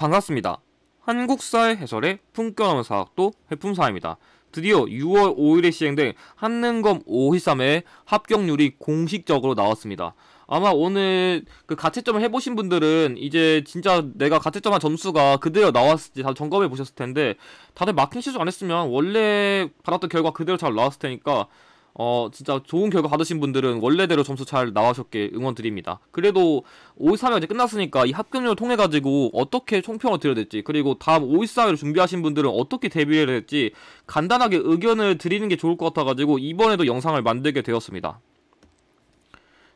반갑습니다. 한국사의 해설의 품격하는 사학도 해품사입니다. 드디어 6월 5일에 시행된 한능검 5 2 3회 합격률이 공식적으로 나왔습니다. 아마 오늘 그 가채점을 해보신 분들은 이제 진짜 내가 가채점한 점수가 그대로 나왔을지 다 점검해 보셨을 텐데 다들 마킹 실수 안 했으면 원래 받았던 결과 그대로 잘 나왔을 테니까 어 진짜 좋은 결과 받으신 분들은 원래대로 점수 잘 나와셨길 응원드립니다. 그래도 5 1 4회가 이제 끝났으니까 이 합격률을 통해 가지고 어떻게 총평을 드려야 될지 그리고 다음 5 1 4회를 준비하신 분들은 어떻게 대비해야 될지 간단하게 의견을 드리는 게 좋을 것 같아 가지고 이번에도 영상을 만들게 되었습니다.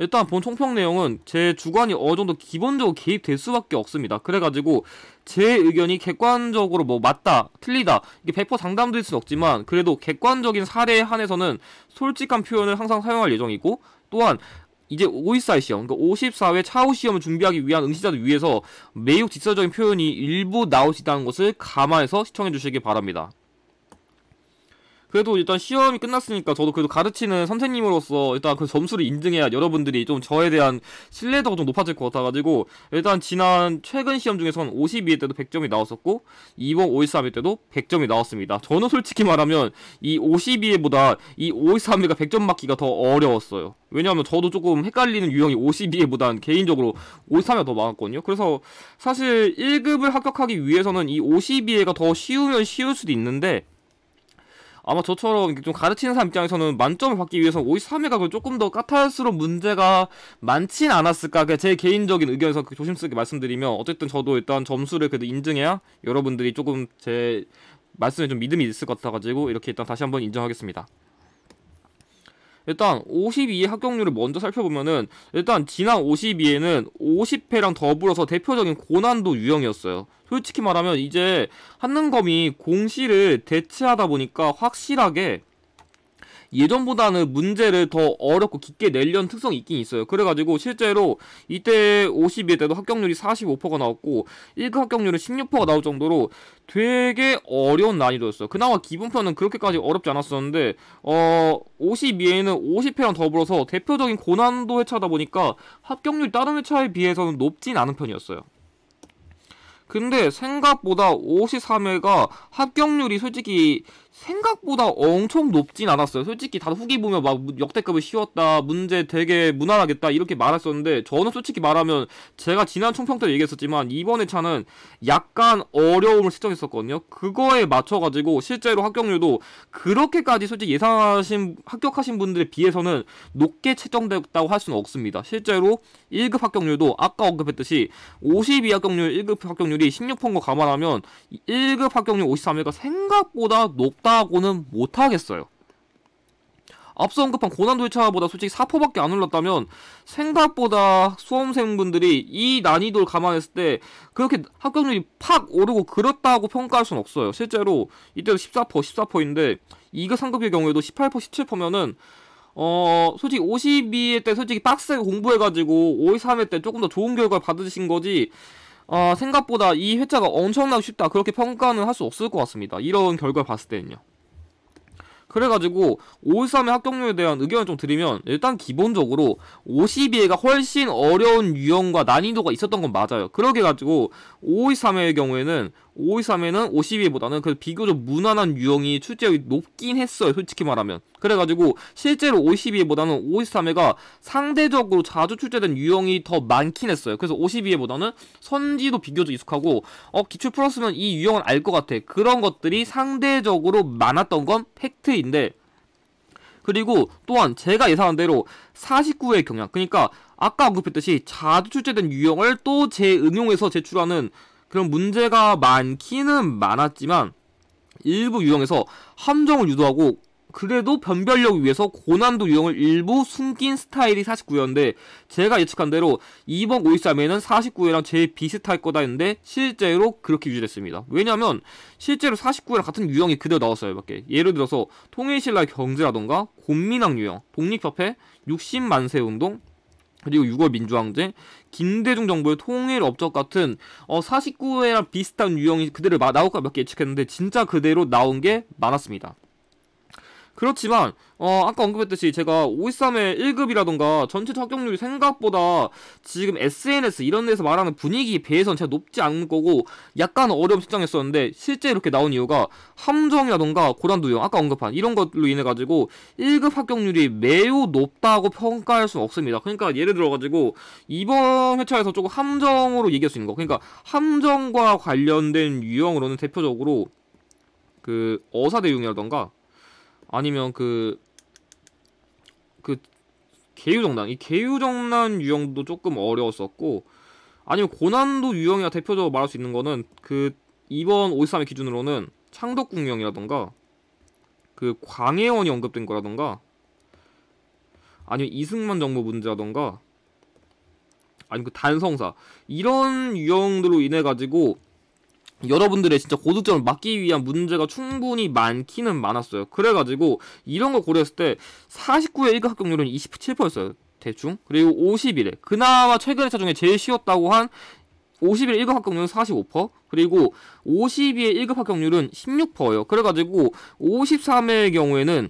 일단 본 총평 내용은 제 주관이 어느 정도 기본적으로 개입될 수밖에 없습니다. 그래가지고 제 의견이 객관적으로 뭐 맞다, 틀리다 이게 100%장담드 수는 없지만 그래도 객관적인 사례에 한해서는 솔직한 표현을 항상 사용할 예정이고 또한 이제 54회 시험, 그러니까 54회 차후 시험을 준비하기 위한 응시자들 위해서 매우 직설적인 표현이 일부 나오시다는 것을 감안해서 시청해 주시기 바랍니다. 그래도 일단 시험이 끝났으니까 저도 그래도 가르치는 선생님으로서 일단 그 점수를 인증해야 여러분들이 좀 저에 대한 신뢰도가 좀 높아질 것 같아가지고 일단 지난 최근 시험 중에서는 52회 때도 100점이 나왔었고 이번 513회 때도 100점이 나왔습니다. 저는 솔직히 말하면 이 52회보다 이 513회가 100점 맞기가 더 어려웠어요. 왜냐하면 저도 조금 헷갈리는 유형이 52회보단 개인적으로 53회가 더 많았거든요. 그래서 사실 1급을 합격하기 위해서는 이 52회가 더 쉬우면 쉬울 수도 있는데 아마 저처럼 좀 가르치는 사람 입장에서는 만점을 받기 위해서 53회가 조금 더 까탈스러운 문제가 많진 않았을까. 제 개인적인 의견에서 그 조심스럽게 말씀드리면 어쨌든 저도 일단 점수를 그래도 인증해야 여러분들이 조금 제 말씀에 좀 믿음이 있을 것 같아가지고 이렇게 일단 다시 한번 인정하겠습니다. 일단 52의 합격률을 먼저 살펴보면은 일단 지난 52회는 50회랑 더불어서 대표적인 고난도 유형이었어요. 솔직히 말하면 이제 한능검이 공시를 대체하다 보니까 확실하게 예전보다는 문제를 더 어렵고 깊게 내려는 특성이 있긴 있어요. 그래가지고 실제로 이때 52회 때도 합격률이 45%가 나왔고 1급 합격률은 16%가 나올 정도로 되게 어려운 난이도였어요. 그나마 기본편은 그렇게까지 어렵지 않았었는데 어 52회는 50회랑 더불어서 대표적인 고난도 회차다 보니까 합격률 이 다른 회차에 비해서는 높진 않은 편이었어요. 근데 생각보다 53회가 합격률이 솔직히 생각보다 엄청 높진 않았어요. 솔직히 다들 후기 보면 막 역대급을 쉬웠다 문제 되게 무난하겠다 이렇게 말했었는데 저는 솔직히 말하면 제가 지난 총평 때 얘기했었지만 이번 에차는 약간 어려움을 측정했었거든요. 그거에 맞춰가지고 실제로 합격률도 그렇게까지 솔직히 예상하신 합격하신 분들에 비해서는 높게 책정됐다고 할 수는 없습니다. 실제로 1급 합격률도 아까 언급했듯이 52 합격률, 1급 합격률이 16%인 거 감안하면 1급 합격률 53회가 생각보다 높 없다고는 못하겠어요. 앞서 언급한 고난도 1차보다 솔직히 4%밖에 포안 올랐다면 생각보다 수험생분들이 이 난이도를 감안했을 때 그렇게 합격률이 팍 오르고 그렇다고 평가할 수는 없어요. 실제로 이때도 14%, 포 14%인데 포 2급 상급의 경우에도 18%, 포 17%면은 포어 솔직히 52회 때 솔직히 빡세게 공부해가지고 5, 3회 때 조금 더 좋은 결과를 받으신 거지 어, 생각보다 이 회차가 엄청나고 쉽다 그렇게 평가는 할 수 없을 것 같습니다. 이런 결과 를 봤을 때는요. 그래가지고 5.13의 합격률에 대한 의견을 좀 드리면 일단 기본적으로 52회가 훨씬 어려운 유형과 난이도가 있었던 건 맞아요. 그러게 가지고 5 2 3회의 경우에는 5 2 3회는 52회보다는 그 비교적 무난한 유형이 출제율이 높긴 했어요. 솔직히 말하면. 그래가지고 실제로 52회보다는 5 2 3회가 상대적으로 자주 출제된 유형이 더 많긴 했어요. 그래서 52회보다는 선지도 비교적 익숙하고 어 기출 플러스면이유형은알 것 같아. 그런 것들이 상대적으로 많았던 건 팩트예요. 차이인데 그리고 또한 제가 예상한 대로 49의 경향 그러니까 아까 언급했듯이 자주 출제된 유형을 또 재응용해서 제출하는 그런 문제가 많기는 많았지만 일부 유형에서 함정을 유도하고 그래도 변별력 위해서 고난도 유형을 일부 숨긴 스타일이 49회인데 제가 예측한 대로 이번 5 3회는 49회랑 제일 비슷할 거다 했는데 실제로 그렇게 유지됐습니다. 왜냐하면 실제로 49회랑 같은 유형이 그대로 나왔어요. 밖에 예를 들어서 통일신라 경제라던가 곰민학 유형, 독립협회, 60만세 운동, 그리고 6월 민주항쟁, 김대중 정부의 통일 업적 같은 어, 49회랑 비슷한 유형이 그대로 나올까 몇 개 예측했는데 진짜 그대로 나온 게 많았습니다. 그렇지만 어, 아까 언급했듯이 제가 5.13의 1급이라던가 전체 합격률이 생각보다 지금 SNS 이런 데서 말하는 분위기에 비해서 제가 높지 않은 거고 약간 어려움 측정했었는데 실제 이렇게 나온 이유가 함정이라던가 고난도형 아까 언급한 이런 것로 인해 가지고 1급 합격률이 매우 높다고 평가할 수는 없습니다. 그러니까 예를 들어 가지고 이번 회차에서 조금 함정으로 얘기할 수 있는 거 그러니까 함정과 관련된 유형으로는 대표적으로 그 어사 대용이라던가 아니면 그, 그, 개유정단. 이 개유정단 유형도 조금 어려웠었고, 아니면 고난도 유형이라 대표적으로 말할 수 있는 거는 그 이번 53의 기준으로는 창덕궁령이라던가 그 광해원이 언급된 거라던가 아니면 이승만 정부 문제라던가 아니면 그 단성사 이런 유형들로 인해 가지고 여러분들의 진짜 고득점을 막기 위한 문제가 충분히 많기는 많았어요. 그래가지고 이런 걸 고려했을 때 49회 1급 합격률은 27%였어요. 대충. 그리고 50일에 그나마 최근의 차 중에 제일 쉬웠다고 한5 0일 1급 합격률은 45%, 그리고 50일에 1급 합격률은 16%예요. 그래가지고 53회의 경우에는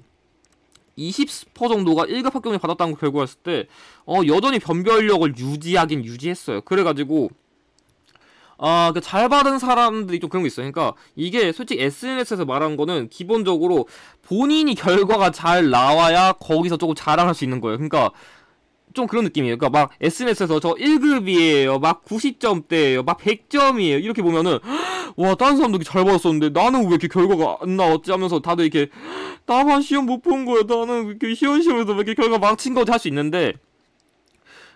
20% 정도가 1급 합격을 받았다는 걸 결과했을 때, 어, 여전히 변별력을 유지하긴 유지했어요. 그래가지고, 아, 그 잘 받은 사람들이 좀 그런 게 있어요. 그러니까 이게 솔직히 SNS에서 말한 거는 기본적으로 본인이 결과가 잘 나와야 거기서 조금 자랑할 수 있는 거예요. 그러니까 좀 그런 느낌이에요. 그러니까 막 SNS에서 저 1급이에요. 막 90점대예요. 막 100점이에요. 이렇게 보면은 와, 다른 사람도이잘 받았었는데 나는 왜 이렇게 결과가 안 나왔지 하면서 다들 이렇게 나만 시험 못 본 거야. 나는 이렇게 시험 시험에서 왜 이렇게 결과 망친 거지 할 수 있는데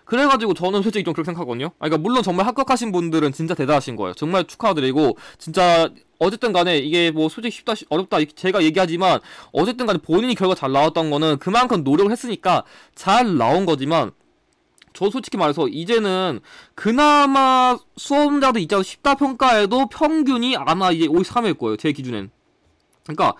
그래가지고 저는 솔직히 좀 그렇게 생각하거든요. 아, 그러니까 물론 정말 합격하신 분들은 진짜 대단하신 거예요. 정말 축하드리고 진짜 어쨌든 간에 이게 뭐 솔직히 쉽다 어렵다 제가 얘기하지만 어쨌든 간에 본인이 결과 잘 나왔던 거는 그만큼 노력을 했으니까 잘 나온 거지만 저 솔직히 말해서 이제는 그나마 수험자도 있자고 쉽다 평가해도 평균이 아마 이제 53일 거예요. 제 기준엔. 그러니까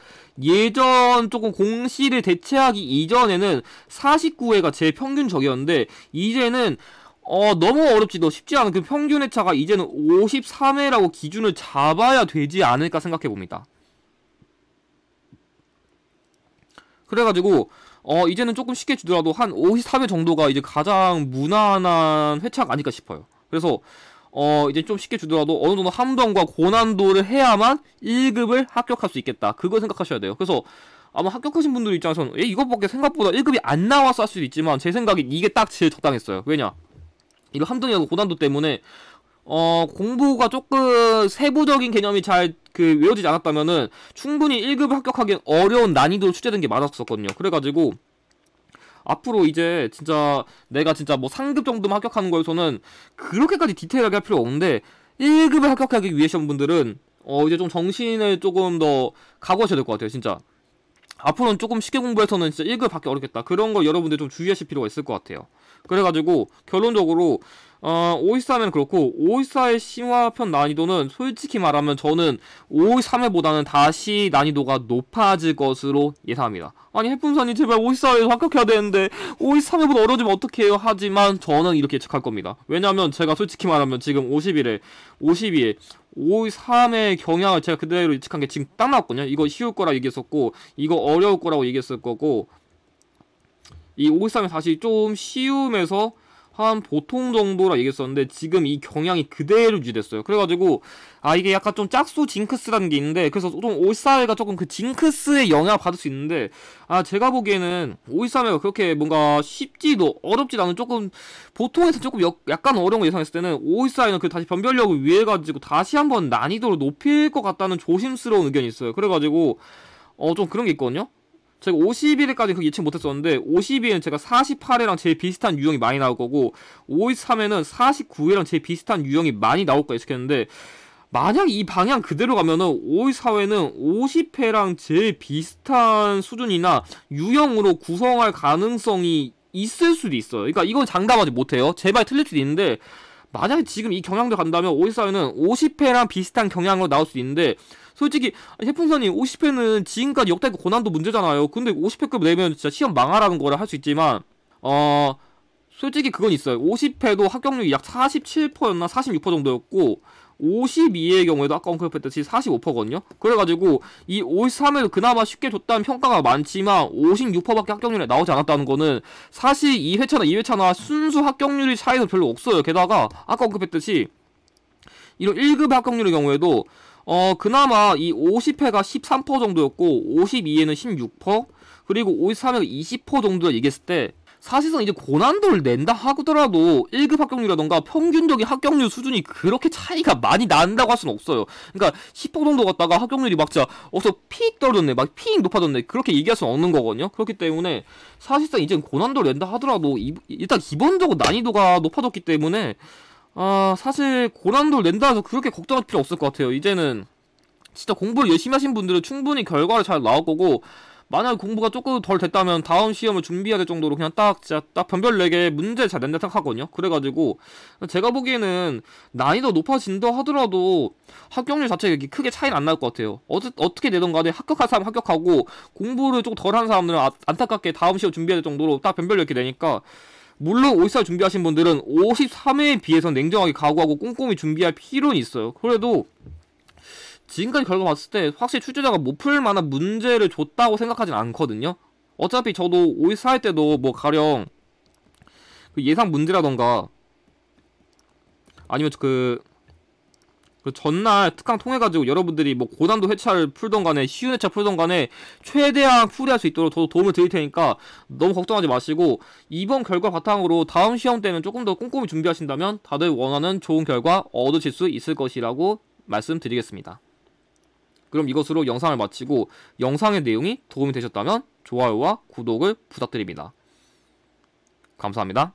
예전 조금 공시를 대체하기 이전에는 49회가 제 평균 적이었는데 이제는 어 너무 어렵지 너 쉽지 않은 그 평균의 차가 이제는 53회라고 기준을 잡아야 되지 않을까 생각해 봅니다. 그래가지고 어 이제는 조금 쉽게 주더라도 한 53회 정도가 이제 가장 무난한 회차가 아닐까 싶어요. 그래서 어 이제 좀 쉽게 주더라도 어느 정도 함정과 고난도를 해야만 1급을 합격할 수 있겠다. 그걸 생각하셔야 돼요. 그래서 아마 합격하신 분들 입장에서는 예, 이것밖에 생각보다 1급이 안 나와서 할 수도 있지만 제생각엔 이게 딱 제일 적당했어요. 왜냐? 이거 함정이라고 고난도 때문에 어 공부가 조금 세부적인 개념이 잘 그 외워지지 않았다면은 충분히 1급을 합격하기 엔 어려운 난이도로 출제된 게 많았었거든요. 그래가지고 앞으로 이제 진짜 내가 진짜 뭐 상급 정도만 합격하는 거에서는 그렇게까지 디테일하게 할 필요 없는데 1급에 합격하기 위해신 분들은 어 이제 좀 정신을 조금 더 각오하셔야 될 것 같아요 진짜 앞으로는 조금 쉽게 공부해서는 진짜 1급 받기 어렵겠다 그런 걸 여러분들 좀 주의하실 필요가 있을 것 같아요 그래가지고 결론적으로 어, 5.14면 그렇고 5 2 4의 심화편 난이도는 솔직히 말하면 저는 5.3회보다는 2 다시 난이도가 높아질 것으로 예상합니다. 아니 해풍선이 제발 5.14에서 합격해야 되는데 5.13회보다 어려지면 어떡해요 하지만 저는 이렇게 예측할 겁니다. 왜냐면 제가 솔직히 말하면 지금 50일에 52에 5.3의 경향을 제가 그대로 예측한 게 지금 딱 나왔거든요. 이거 쉬울 거라 얘기했었고 이거 어려울 거라고 얘기했을 거고 이5.13이 다시 좀 쉬우면서 한 보통 정도라 얘기했었는데 지금 이 경향이 그대로 유지됐어요. 그래가지고 아 이게 약간 좀 짝수 징크스라는 게 있는데 그래서 좀 오이사회가 조금 그 징크스의 영향을 받을 수 있는데 아 제가 보기에는 오이사회가 그렇게 뭔가 쉽지도 어렵지도 않은 조금 보통에서 조금 역, 약간 어려운 거 예상했을 때는 오이사회는 그 다시 변별력을 위해 가지고 다시 한번 난이도를 높일 것 같다는 조심스러운 의견이 있어요. 그래가지고 어 좀 그런 게 있거든요. 제가 51회까지 그 예측 못했었는데 52회는 제가 48회랑 제일 비슷한 유형이 많이 나올 거고 53회는 49회랑 제일 비슷한 유형이 많이 나올까 예측했는데 만약 이 방향 그대로 가면은 54회는 50회랑 제일 비슷한 수준이나 유형으로 구성할 가능성이 있을 수도 있어요. 그러니까 이건 장담하지 못해요. 제발 틀릴 수도 있는데 만약에 지금 이 경향도 간다면 54회는 50회랑 비슷한 경향으로 나올 수도 있는데 솔직히 해풍선이 50회는 지금까지 역대급 고난도 문제잖아요. 근데 50회급 내면 진짜 시험 망하라는 거를 할 수 있지만 어 솔직히 그건 있어요. 50회도 합격률이 약 47%였나 46% 정도였고 52의 경우에도 아까 언급했듯이 45%거든요. 그래가지고 이 53회도 그나마 쉽게 줬다는 평가가 많지만 56%밖에 합격률이 나오지 않았다는 거는 사실 2회차나 2회차나 순수 합격률이 차이도 별로 없어요. 게다가 아까 언급했듯이 이런 1급 합격률의 경우에도 어, 그나마 이 50회가 13% 정도였고, 52회는 16%, 그리고 53회가 20% 정도 얘기했을 때, 사실상 이제 고난도를 낸다 하더라도 1급 합격률이라던가 평균적인 합격률 수준이 그렇게 차이가 많이 난다고 할 수는 없어요. 그러니까 10% 정도 갔다가 합격률이 막 진짜 어서 픽 떨어졌네, 막 픽 높아졌네 그렇게 얘기할 수는 없는 거거든요. 그렇기 때문에 사실상 이제 고난도를 낸다 하더라도 일단 기본적으로 난이도가 높아졌기 때문에 아 사실 고난도를 낸다 해서 그렇게 걱정할 필요 없을 것 같아요. 이제는 진짜 공부를 열심히 하신 분들은 충분히 결과를 잘 나올 거고 만약 공부가 조금 덜 됐다면 다음 시험을 준비해야 될 정도로 그냥 딱 진짜 딱 변별 4게 문제 잘 낸다 생각하거든요. 그래가지고 제가 보기에는 난이도 높아진다 하더라도 합격률 자체가 크게 차이는 안날 것 같아요. 어째, 어떻게 되던 간에 합격한 사람 합격하고 공부를 조금 덜 한 사람들은 아, 안타깝게 다음 시험 준비해야 될 정도로 딱 변별 력이 되니까 물론 올스타 준비하신 분들은 53회에 비해서 냉정하게 각오하고 꼼꼼히 준비할 필요는 있어요. 그래도 지금까지 결과 봤을 때 확실히 출제자가 못 풀 만한 문제를 줬다고 생각하진 않거든요. 어차피 저도 올스타 할 때도 뭐 가령 그 예상 문제라던가 아니면 그그 전날 특강 통해가지고 여러분들이 뭐 고난도 회차를 풀던 간에 쉬운 회차 풀던 간에 최대한 풀이할 수 있도록 저도 도움을 드릴 테니까 너무 걱정하지 마시고 이번 결과 바탕으로 다음 시험 때는 조금 더 꼼꼼히 준비하신다면 다들 원하는 좋은 결과 얻으실 수 있을 것이라고 말씀드리겠습니다. 그럼 이것으로 영상을 마치고 영상의 내용이 도움이 되셨다면 좋아요와 구독을 부탁드립니다. 감사합니다.